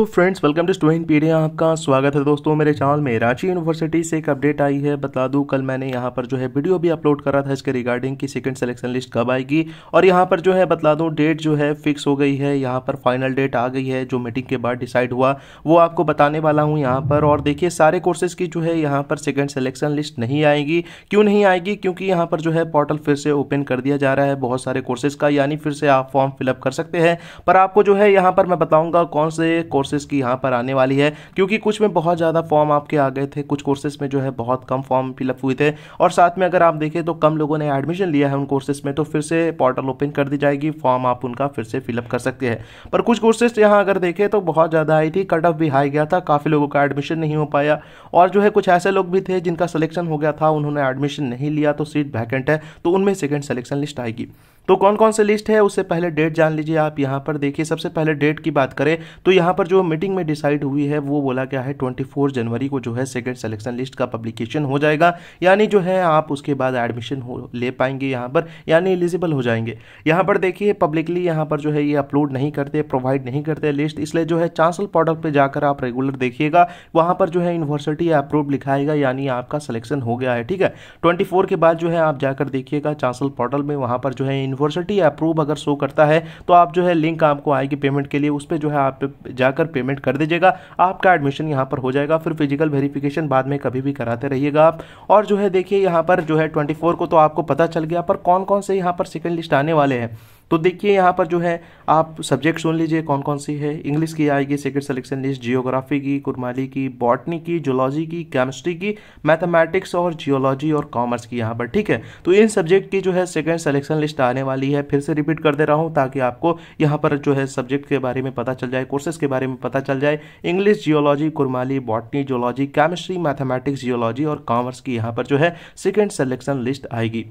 तो friends welcome to Studentpedia आपका स्वागत है दोस्तों मेरे चैनल में रांची यूनिवर्सिटी से एक अपडेट आई है बता दूं कल मैंने यहाँ पर जो है वीडियो भी अपलोड करा था इसके रिगार्डिंग कि सेकंड सिलेक्शन लिस्ट कब आएगी और यहाँ पर जो है बता दूं डेट जो है फिक्स हो गई है यहाँ पर फाइनल डेट आ गई है जो मीटिंग के बाद डिसाइड हुआ वो आपको बताने वाला हूँ यहाँ पर और देखिए सारे कोर्सेज की जो है यहाँ पर सेकेंड सेलेक्शन लिस्ट नहीं आएगी क्यों नहीं आएगी क्योंकि यहाँ पर जो है पोर्टल फिर से ओपन कर दिया जा रहा है बहुत सारे कोर्सेज का यानी फिर से आप फॉर्म फिलअप कर सकते हैं पर आपको जो है यहाँ पर मैं बताऊँगा कौन से कोर्स कोर्सेज की यहाँ पर आने वाली है क्योंकि कुछ में बहुत ज़्यादा फॉर्म आपके आ गए थे कुछ कोर्सेज में जो है बहुत कम फॉर्म फिलअप हुए थे और साथ में अगर आप देखें तो कम लोगों ने एडमिशन लिया है उन कोर्सेज में तो फिर से पोर्टल ओपन कर दी जाएगी फॉर्म आप उनका फिर से फिलअप कर सकते हैं पर कुछ कोर्सेज यहाँ अगर देखें तो बहुत ज़्यादा आई थी कट ऑफ भी हाई गया था काफ़ी लोगों का एडमिशन नहीं हो पाया और जो है कुछ ऐसे लोग भी थे जिनका सिलेक्शन हो गया था उन्होंने एडमिशन नहीं लिया तो सीट वैकेंट है तो उनमें सेकेंड सेलेक्शन लिस्ट आएगी तो कौन कौन से लिस्ट है उससे पहले डेट जान लीजिए आप यहाँ पर देखिए सबसे पहले डेट की बात करें तो यहाँ पर जो मीटिंग में डिसाइड हुई है वो बोला गया है ट्वेंटी जनवरी को जो है सेकेंड सेलेक्शन लिस्ट का पब्लिकेशन हो जाएगा यानी जो है आप उसके बाद एडमिशन हो ले पाएंगे यहाँ पर यानी एलिजिबल हो जाएंगे यहाँ पर देखिए पब्लिकली यहाँ पर जो है ये अपलोड नहीं करते प्रोवाइड नहीं करते लिस्ट इसलिए जो है चांसल पोर्टल पर जाकर आप रेगुलर देखिएगा वहाँ पर जो है यूनिवर्सिटी अप्रूव लिखाएगा यानी आपका सिलेक्शन हो गया है ठीक है ट्वेंटी के बाद जो है आप जाकर देखिएगा चांसल पोर्टल में वहाँ पर जो है यूनिवर्सिटी अप्रूव अगर शो करता है तो आप जो है लिंक आपको आएगी पेमेंट के लिए उस पर जो है आप जाकर पेमेंट कर दीजिएगा आपका एडमिशन यहाँ पर हो जाएगा फिर फिजिकल वेरिफिकेशन बाद में कभी भी कराते रहिएगा आप और जो है देखिए यहाँ पर जो है ट्वेंटी को तो आपको पता चल गया पर कौन कौन से यहाँ पर सेकेंड लिस्ट आने वाले हैं तो देखिए यहाँ पर जो है आप सब्जेक्ट सुन लीजिए कौन कौन सी है इंग्लिश की आएगी सेकेंड सिलेक्शन लिस्ट जियोग्राफी की कुरमाली की बॉटनी की जोलॉजी की केमिस्ट्री की मैथमेटिक्स और जियोलॉजी और कॉमर्स की यहाँ पर ठीक है तो इन सब्जेक्ट की जो है सेकेंड सेलेक्शन लिस्ट आने वाली है फिर से रिपीट कर दे रहा हूँ ताकि आपको यहाँ पर जो है सब्जेक्ट के बारे में पता चल जाए कोर्सेज के बारे में पता चल जाए English geology Kurmali botany zoology chemistry mathematics geology और कॉमर्स की यहाँ पर जो है सेकेंड सेलेक्शन लिस्ट आएगी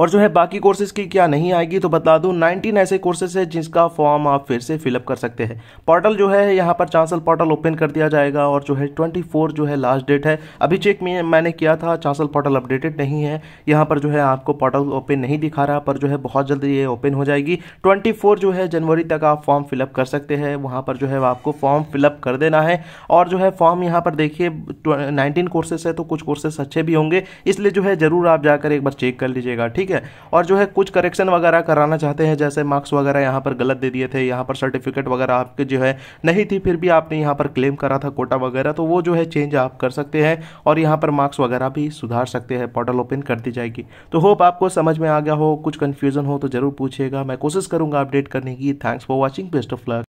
और जो है बाकी कोर्सेज की क्या नहीं आएगी तो बता दूँ नाइनटीन ऐसे कोर्सेज है जिसका फॉर्म आप फिर से फिलअप कर सकते हैं पोर्टल जो है यहाँ पर चांसल पोर्टल ओपन कर दिया जाएगा और जो है ट्वेंटी जो है लास्ट डेट है अभी चेक में मैंने किया था चांसल पोर्टल अपडेटेड नहीं है यहाँ पर जो है आपको पोर्टल ओपन नहीं दिखा रहा पर जो है बहुत जल्द ये ओपन हो जाएगी ट्वेंटी जो है जनवरी तक आप फॉर्म फिलअप कर सकते हैं वहाँ पर जो है आपको फॉर्म फिलअप कर देना है और जो है फॉर्म यहाँ पर देखिए नाइनटीन कोर्सेस है तो कुछ कोर्सेस अच्छे भी होंगे इसलिए जो है ज़रूर आप जाकर एक बार चेक कर लीजिएगा ठीक ठीक है और जो है कुछ करेक्शन वगैरह कराना चाहते हैं जैसे मार्क्स वगैरह यहाँ पर गलत दे दिए थे यहाँ पर सर्टिफिकेट वगैरह आपके जो है नहीं थी फिर भी आपने यहाँ पर क्लेम करा था कोटा वगैरह तो वो जो है चेंज आप कर सकते हैं और यहाँ पर मार्क्स वगैरह भी सुधार सकते हैं पोर्टल ओपन कर दी जाएगी तो होप आपको समझ में आ गया हो कुछ कन्फ्यूजन हो तो ज़रूर पूछिएगा मैं कोशिश करूँगा अपडेट करने की thanks for watching best of luck